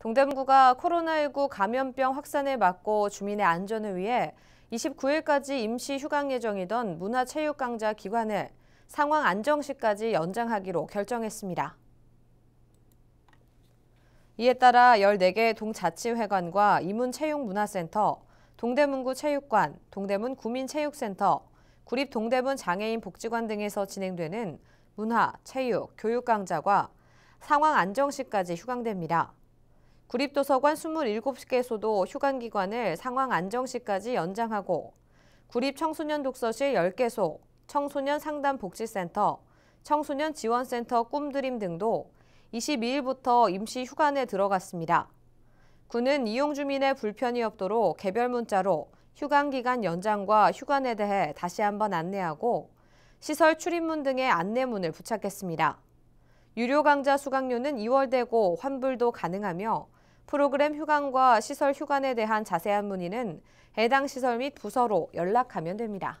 동대문구가 코로나19 감염병 확산을 막고 주민의 안전을 위해 29일까지 임시 휴강 예정이던 문화체육강좌 기관을 상황 안정시까지 연장하기로 결정했습니다. 이에 따라 14개 동자치회관과 이문체육문화센터, 동대문구 체육관, 동대문 구민체육센터, 구립 동대문 장애인 복지관 등에서 진행되는 문화, 체육, 교육 강좌가 상황 안정시까지 휴강됩니다. 구립도서관 27개소도 휴관기관을 상황 안정시까지 연장하고 구립청소년독서실 10개소, 청소년상담복지센터, 청소년지원센터 꿈드림 등도 22일부터 임시 휴관에 들어갔습니다. 군은 이용 주민의 불편이 없도록 개별 문자로 휴관 기간 연장과 휴관에 대해 다시 한번 안내하고 시설 출입문 등의 안내문을 부착했습니다. 유료 강좌 수강료는 2월 되고 환불도 가능하며 프로그램 휴관과 시설 휴관에 대한 자세한 문의는 해당 시설 및 부서로 연락하면 됩니다.